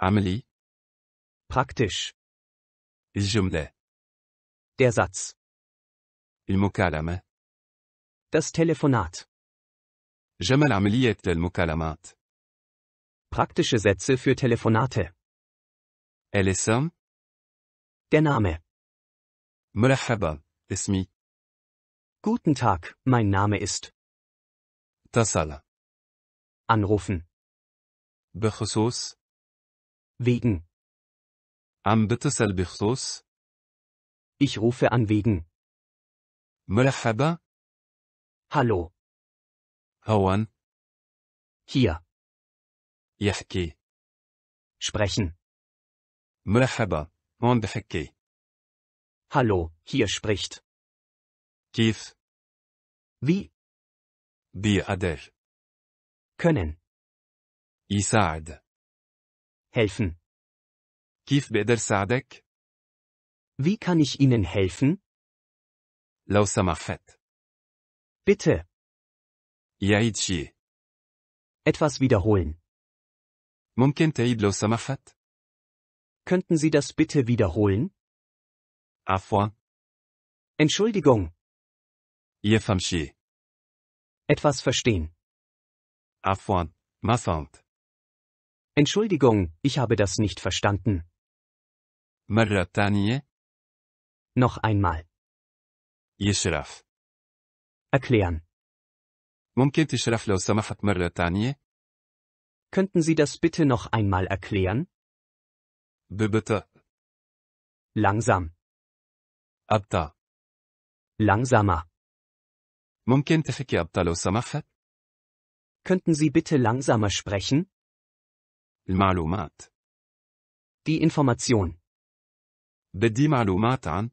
عملي praktisch Jumle. der Satz il المكالمة das Telefonat Jamal et عملية المكالمات praktische Sätze für Telefonate El الاسم der Name Mulahaba, اسمي Guten Tag, mein Name ist اتصل anrufen بخصوص Wegen. Am بتصل بخصوص؟ Ich rufe an wegen. مرحبا. Hallo. هون. Hier. يحكي. Sprechen. مرحبا. هون بحكي. Hallo, hier spricht. كيف؟ Wie? بيقدر. Können. يساعد helfen? كيف بقدر ساعدك؟ Wie kann ich Ihnen helfen? لو سمحت. Bitte. يعيد شيء. Etwas wiederholen. ممكن تعيد لو سمحت؟ Könnten Sie das bitte wiederholen? عفوا. Entschuldigung. يفهم شيء. Etwas verstehen. عفوا. mafant. Entschuldigung, ich habe das nicht verstanden. مرة Noch einmal. يشرف. Erklären. ممكن تشرف لو سمحت مرة Könnten Sie das bitte noch einmal erklären? ببطء. Langsam. Abta. Langsamer. ممكن تحكي abta لو samafat? Könnten Sie bitte langsamer sprechen? المعلومات. Die Information. بدي معلومات عن.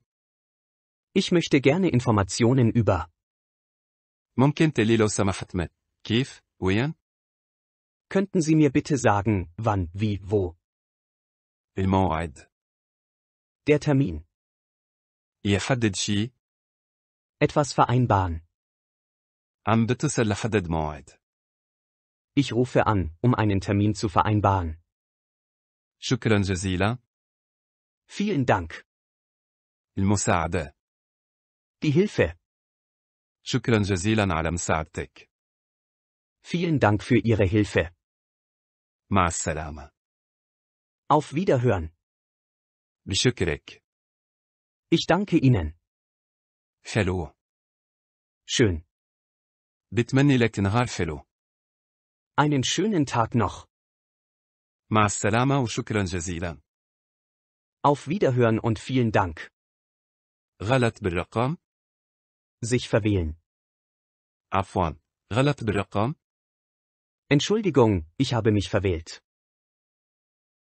Ich möchte gerne Informationen über. ممكن تلي لو سمحت مت. كيف؟ وين؟ Könnten Sie mir bitte sagen, wann, wie, wo? الموعد. Der Termin. يحدد شي. Etwas vereinbaren. عم بتصل لحدد موعد. Ich rufe an, um einen Termin zu vereinbaren. شكرا jazila. Vielen Dank. المساعدة. Die Hilfe. شكرا جزيلا على مساعدتك. Vielen Dank für Ihre Hilfe. مع السلامة. Auf Wiederhören. بشكرك. Ich danke Ihnen. حلو. Schön. بتمنى لك نهار حلو. Einen schönen Tag noch. مع السلامة وشكرا جزيلا. Auf Wiederhören und vielen Dank. غلط بالرقم. Sich verwählen. عفوا. غلط بالرقم. Entschuldigung, ich habe mich verwählt.